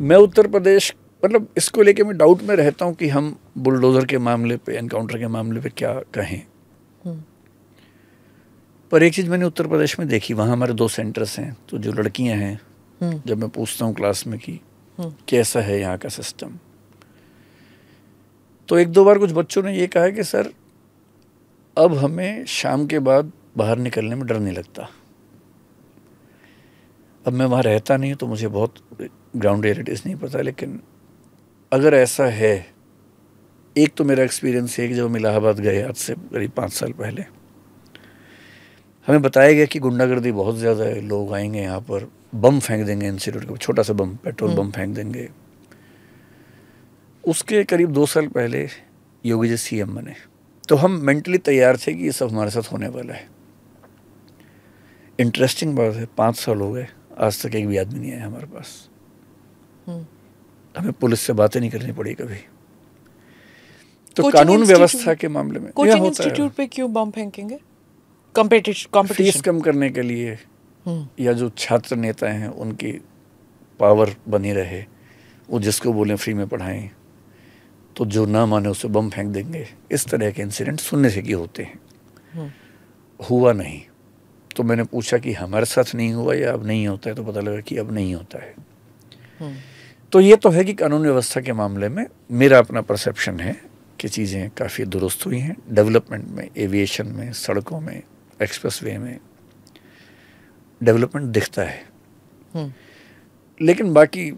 मैं उत्तर प्रदेश मतलब इसको लेके मैं डाउट में रहता हूँ कि हम बुलडोज़र के मामले पे एनकाउंटर के मामले पे क्या कहें हम्म। पर एक चीज़ मैंने उत्तर प्रदेश में देखी वहाँ हमारे दो सेंटर्स हैं तो जो लड़कियाँ हैं हम्म। जब मैं पूछता हूँ क्लास में कि हम्म। कैसा है यहाँ का सिस्टम तो एक दो बार कुछ बच्चों ने ये कहा कि सर अब हमें शाम के बाद बाहर निकलने में डर नहीं लगता अब मैं वहाँ रहता नहीं तो मुझे बहुत ग्राउंड रियलिटीज़ नहीं पता लेकिन अगर ऐसा है एक तो मेरा एक्सपीरियंस है कि जब हम इलाहाबाद गए आज से करीब पाँच साल पहले हमें बताया गया कि गुंडागर्दी बहुत ज़्यादा है लोग आएंगे यहाँ पर बम फेंक देंगे इंस्टीट्यूट का छोटा सा बम पेट्रोल हम्म। बम फेंक देंगे उसके करीब दो साल पहले योगी जी सी एम बने तो हम मेंटली तैयार थे कि ये सब हमारे साथ होने वाला है इंटरेस्टिंग बात है पाँच साल हो गए आज तक एक भी आदमी नहीं आया हमारे पास हम्म। हमें पुलिस से बातें नहीं करनी पड़ी कभी तो कानून व्यवस्था के मामले में कोचिंग इंस्टीट्यूट पे क्यों बम फेंकेंगे कंपटीशन कम करने के लिए हम्म। या जो छात्र नेता हैं उनकी पावर बनी रहे वो जिसको बोले फ्री में पढ़ाएं तो जो ना माने उसे बम फेंक देंगे इस तरह के इंसिडेंट सुनने से की होते हैं हम्म। हुआ नहीं तो मैंने पूछा कि हमारे साथ नहीं हुआ या अब नहीं होता है तो पता लगा कि अब नहीं होता है हम्म। तो ये तो है कि कानून व्यवस्था के मामले में मेरा अपना परसेप्शन है कि चीज़ें काफ़ी दुरुस्त हुई हैं डेवलपमेंट में एविएशन में सड़कों में एक्सप्रेस में डेवलपमेंट दिखता है हम्म। लेकिन बाकी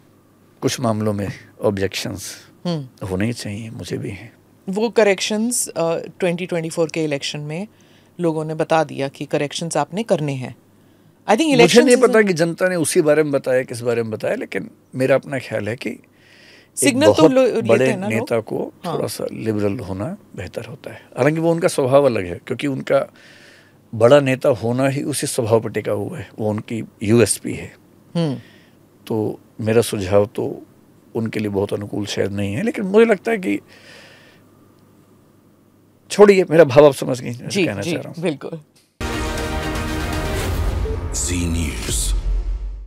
कुछ मामलों में ऑब्जेक्शंस हम्म। होने ही चाहिए मुझे भी हैं वो करेक्शंस uh, 2024 के इलेक्शन में लोगों ने बता दिया कि करेक्शंस आपने करने हैं आई थिंक इलेक्शन नहीं पता कि जनता ने उसी बारे में बताया किस बारे में बताया लेकिन मेरा अपना ख्याल है कि सिग्नल तो, तो बड़े ना नेता को हाँ। थोड़ा सा लिबरल होना बेहतर होता है हालांकि वो उनका स्वभाव अलग है क्योंकि उनका बड़ा नेता होना ही उसी स्वभाव पर टिका हुआ है वो उनकी यूएसपी है हम्म। तो मेरा सुझाव तो उनके लिए बहुत अनुकूल शायद नहीं है लेकिन मुझे लगता है कि छोड़िए मेरा भाव आप समझ गए कहना चाह रहा हूँ बिल्कुल